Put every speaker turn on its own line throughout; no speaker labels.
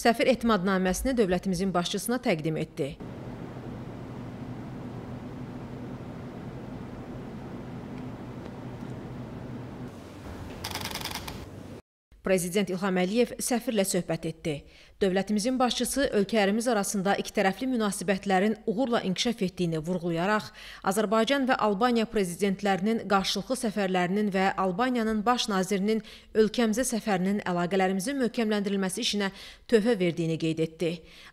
səfir etimadnaməsini dövlətimizin başçısına təqdim etdi. Prezident İlham Əliyev səfirlə söhbət etdi. Dövlətimizin başçısı ölkələrimiz arasında ikitərəfli münasibətlərin uğurla inkişaf etdiyini vurğulayaraq, Azərbaycan və Albaniya prezidentlərinin qarşılıqlı səfərlərinin və Albaniyanın baş nazirinin ölkəmizə səfərinin əlaqələrimizin möhkəmləndirilməsi işinə töhfə verdiyini qeyd etdi.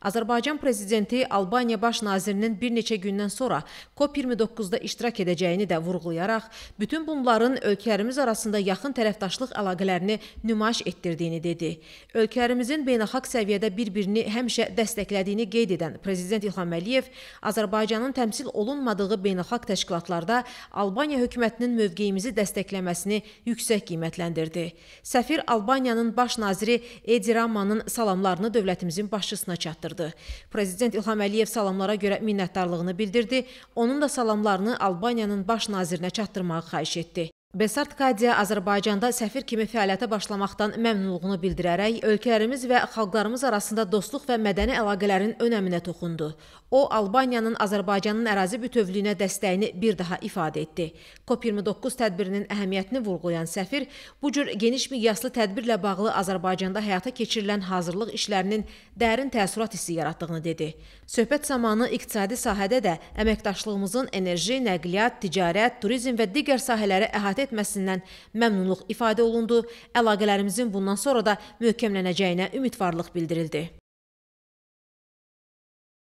Azərbaycan prezidenti Albaniya baş nazirinin bir neçə gündən sonra COP29-da iştirak edəcəyini də vurğulayaraq, bütün bunların ölkələrimiz arasında yaxın tərəfdaşlıq əlaqələrini nümayiş nümayiş etdirdiyini dedi. Ölkələrimizin beynəlxalq səviyyədə bir-birini həmişə dəstəklədiyini qeyd edən prezident İlham Əliyev Azərbaycanın təmsil olunmadığı beynəlxalq təşkilatlarda Albaniya hökumətinin mövqeyimizi dəstəkləməsini yüksək qiymətləndirdi. Səfir Albaniyanın baş naziri Edi Ramanın salamlarını dövlətimizin başçısına çatdırdı. Prezident İlham Əliyev salamlara görə minnətdarlığını bildirdi. Onun da salamlarını Albaniyanın baş nazirinə çatdırmağı xahiş etdi. Besart Kadiya Azərbaycanda səfir kimi fəaliyyətə başlamaqdan məmnunluğunu bildirərək ölkələrimiz və xalqlarımız arasında dostluq və mədəni əlaqələrin önəminə toxundu. O, Albaniyanın Azərbaycanın ərazi bütövlüyünə dəstəyini bir daha ifadə etdi. COP29 tədbirinin əhəmiyyətini vurğulayan səfir bu cür geniş miqyaslı tədbirlə bağlı Azərbaycanda həyata keçirilən hazırlıq işlərinin dərin təəssürat hissi yaratdığını dedi. Söhbət zamanı iqtisadi sahədə də əməkdaşlığımızın enerji, nəqliyyat, ticarət, turizm və digər sahələri əhatə istifadə etməsindən məmnunluq ifadə olundu, əlaqələrimizin bundan sonra da möhkəmlənəcəyinə ümidvarlıq bildirildi.